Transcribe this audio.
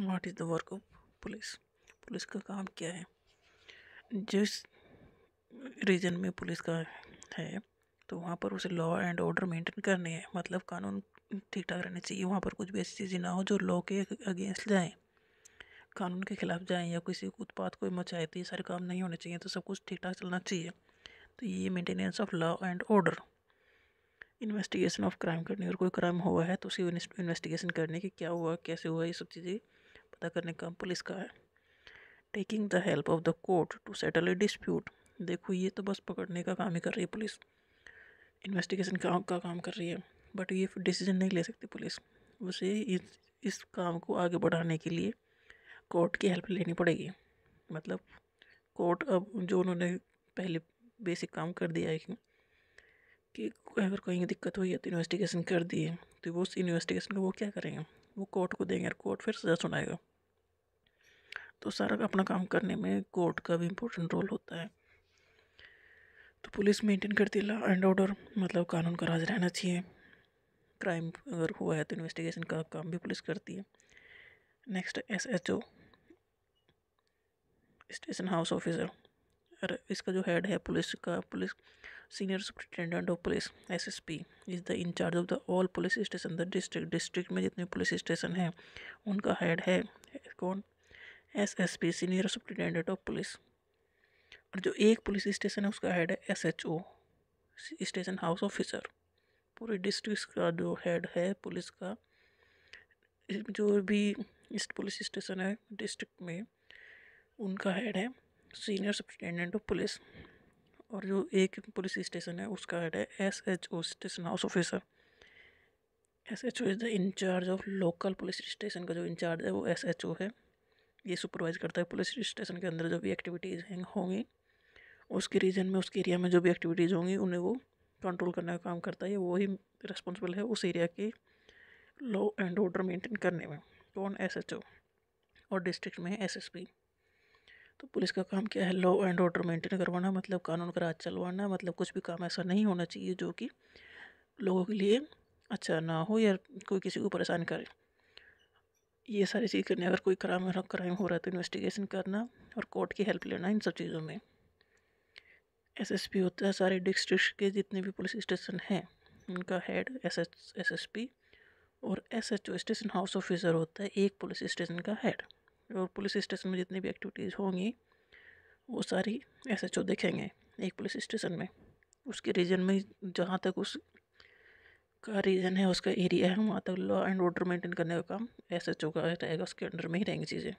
watt is the work of police police का काम क्या है जिस रीजन में पुलिस का है तो वहाँ पर उसे लॉ एंड ऑर्डर मेंटेन करनी है मतलब कानून ठीक ठाक रहने चाहिए वहाँ पर कुछ भी ऐसी चीज़ें ना हो जो लॉ के अगेंस्ट जाएँ कानून के खिलाफ जाएँ या किसी उत्पाद कोई मचाए तो ये सारे काम नहीं होने चाहिए तो सब कुछ ठीक ठाक चलना चाहिए तो ये maintenance of law and order investigation of crime करनी अगर कोई क्राइम हुआ है तो उसे इन्वेस्टिगेशन करने की क्या हुआ कैसे हुआ ये सब चीज़ें पता करने का पुलिस का है taking the help of the court to settle a dispute देखो ये तो बस पकड़ने का काम ही कर रही है पुलिस इन्वेस्टिगेशन का, का काम कर रही है बट ये डिसीजन नहीं ले सकती पुलिस उसे इस इस काम को आगे बढ़ाने के लिए कोर्ट की हेल्प लेनी पड़ेगी मतलब कोर्ट अब जो उन्होंने पहले बेसिक काम कर दिया है कि अगर कहीं दिक्कत हुई है तो इन्वेस्टिगेशन कर दिए तो वो उस इन्वेस्टिगेशन को वो क्या करेंगे वो कोर्ट को देंगे और कोर्ट फिर सज़ा सुनाएगा तो सारा अपना काम करने में कोर्ट का भी इम्पोर्टेंट रोल होता है तो पुलिस मेंटेन करती है लॉ एंड ऑर्डर मतलब कानून का राज रहना चाहिए क्राइम अगर हुआ है तो इन्वेस्टिगेशन का काम भी पुलिस करती है next S H O station house officer और इसका जो हेड है पुलिस का police senior superintendent of police SSP is the incharge of the all police station the district district में जितने पुलिस स्टेशन हैं उनका हेड है कौन S S P senior superintendent of police और जो एक पुलिस स्टेशन है उसका हेड है S H O station house officer पूरे डिस्ट्रिक्ट का जो हेड है पुलिस का जो भी इस पुलिस स्टेशन है डिस्ट्रिक्ट में उनका हेड है सीनियर सुप्रिटेंडेंट ऑफ पुलिस और जो एक पुलिस स्टेशन है उसका हेड है S H O station house officer S H O is the incharge of local police station का जो इंचार्ज है वो एस एच ओ है ये सुपरवाइज करता है पुलिस स्टेशन के अंदर जो भी एक्टिविटीज़ हैं होंगी उसके रीजन में उसके एरिया में जो भी एक्टिविटीज़ होंगी उन्हें वो कंट्रोल करने का काम करता है वही रिस्पॉन्सिबल है उस एरिया की लॉ एंड ऑर्डर मेंटेन करने में कौन एस एच ओ और डिस्ट्रिक्ट में एस एस पी तो पुलिस का काम क्या है लॉ एंड ऑर्डर मेंटेन करवाना मतलब कानून का राज चलवाना मतलब कुछ भी काम ऐसा नहीं होना चाहिए जो कि लोगों के लिए अच्छा ना हो या कोई किसी को परेशान करे ये सारी चीज़ करनी अगर कोई क्राइम क्राइम हो रहा है तो इन्वेस्टिगेशन करना और कोर्ट की हेल्प लेना इन सब चीज़ों में एसएसपी होता है सारे डिस्ट्रिक्ट के जितने भी पुलिस स्टेशन हैं उनका head S S S S P और S H O station house officer होता है एक पुलिस स्टेशन का हेड और पुलिस स्टेशन में जितनी भी एक्टिविटीज़ होंगी वो सारी एस एच ओ देखेंगे एक पुलिस स्टेशन में उसके रीजन में जहाँ तक उस का रीजन है उसका एरिया है वहाँ तक लॉ एंड ऑर्डर मेंटेन करने का काम एस एच ओ का रहेगा उसके अंडर में ही रहेंगी चीज़ें